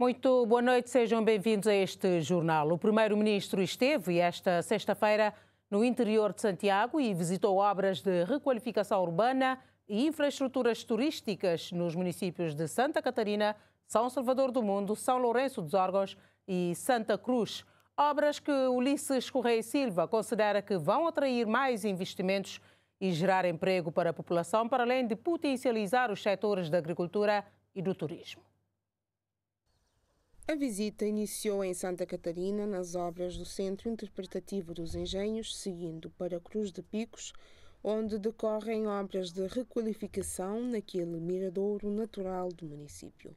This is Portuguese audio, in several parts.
Muito boa noite, sejam bem-vindos a este jornal. O primeiro-ministro esteve esta sexta-feira no interior de Santiago e visitou obras de requalificação urbana e infraestruturas turísticas nos municípios de Santa Catarina, São Salvador do Mundo, São Lourenço dos Órgãos e Santa Cruz. Obras que Ulisses Correia Silva considera que vão atrair mais investimentos e gerar emprego para a população, para além de potencializar os setores da agricultura e do turismo. A visita iniciou em Santa Catarina nas obras do Centro Interpretativo dos Engenhos, seguindo para Cruz de Picos, onde decorrem obras de requalificação naquele miradouro natural do município.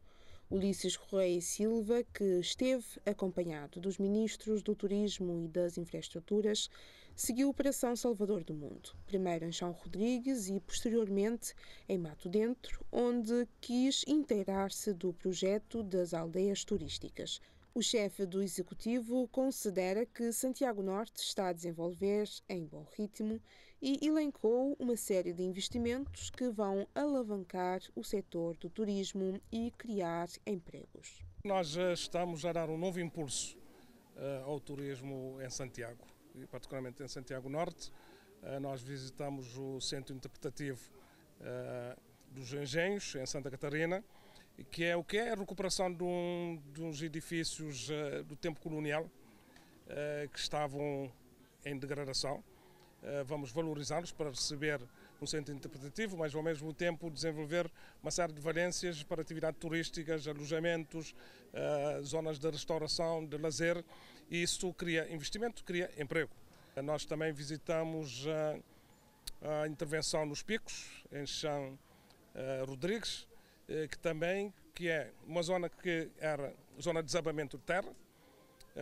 Ulisses Correia e Silva, que esteve acompanhado dos ministros do Turismo e das Infraestruturas, Seguiu a Operação Salvador do Mundo, primeiro em João Rodrigues e posteriormente em Mato Dentro, onde quis inteirar-se do projeto das aldeias turísticas. O chefe do executivo considera que Santiago Norte está a desenvolver em bom ritmo e elencou uma série de investimentos que vão alavancar o setor do turismo e criar empregos. Nós já eh, estamos a dar um novo impulso eh, ao turismo em Santiago particularmente em Santiago Norte. Eh, nós visitamos o Centro Interpretativo eh, dos Engenhos, em Santa Catarina, que é o que é a recuperação de, um, de uns edifícios eh, do tempo colonial que estavam em degradação eh, vamos valorizá-los para receber um centro interpretativo, mas ao mesmo tempo desenvolver uma série de valências para atividades turísticas, alojamentos, eh, zonas de restauração, de lazer, e isso cria investimento, cria emprego. Nós também visitamos eh, a intervenção nos picos, em Chão Rodrigues, que também que é uma zona que era zona de desabamento de terra,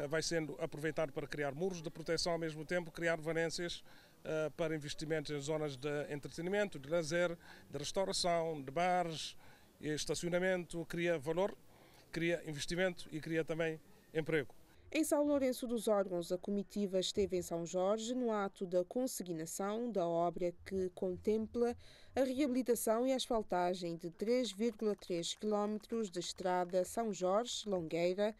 vai sendo aproveitado para criar muros de proteção, ao mesmo tempo criar valências eh, para investimentos em zonas de entretenimento, de lazer, de restauração, de bares, estacionamento, cria valor, cria investimento e cria também emprego. Em São Lourenço dos Órgãos, a comitiva esteve em São Jorge no ato da consignação da obra que contempla a reabilitação e asfaltagem de 3,3 km de estrada São Jorge-Longueira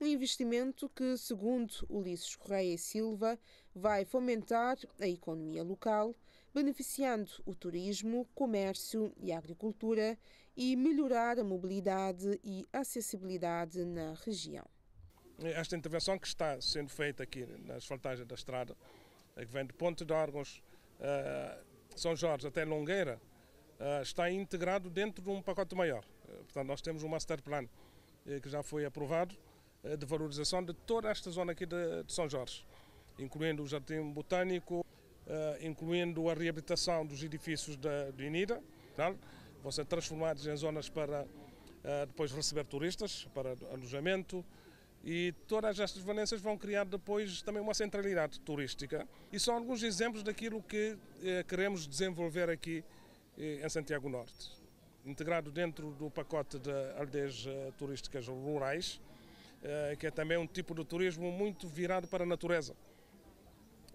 um investimento que, segundo Ulisses Correia e Silva, vai fomentar a economia local, beneficiando o turismo, comércio e agricultura e melhorar a mobilidade e acessibilidade na região. Esta intervenção que está sendo feita aqui na asfaltagem da estrada, eh, que vem de Ponte de Órgãos, eh, São Jorge até Longueira, eh, está integrado dentro de um pacote maior. Portanto, nós temos um master plan que já foi aprovado eh, de valorização de toda esta zona aqui de, de São Jorge, incluindo o Jardim Botânico, eh, incluindo a reabilitação dos edifícios da, do INIDA, vão ser transformados em zonas para eh, depois receber turistas, para alojamento, e todas estas valências vão criar depois também uma centralidade turística. E são alguns exemplos daquilo que eh, queremos desenvolver aqui eh, em Santiago Norte, integrado dentro do pacote de aldeias turísticas rurais, eh, que é também um tipo de turismo muito virado para a natureza,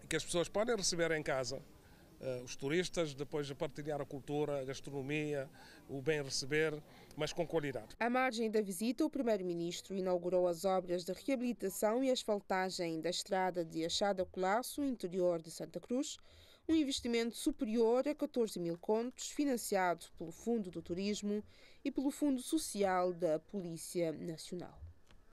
que as pessoas podem receber em casa. Eh, os turistas, depois de partilhar a cultura, a gastronomia, o bem receber, mas com qualidade. À margem da visita, o Primeiro-Ministro inaugurou as obras de reabilitação e asfaltagem da estrada de Achada Colasso, interior de Santa Cruz, um investimento superior a 14 mil contos, financiado pelo Fundo do Turismo e pelo Fundo Social da Polícia Nacional.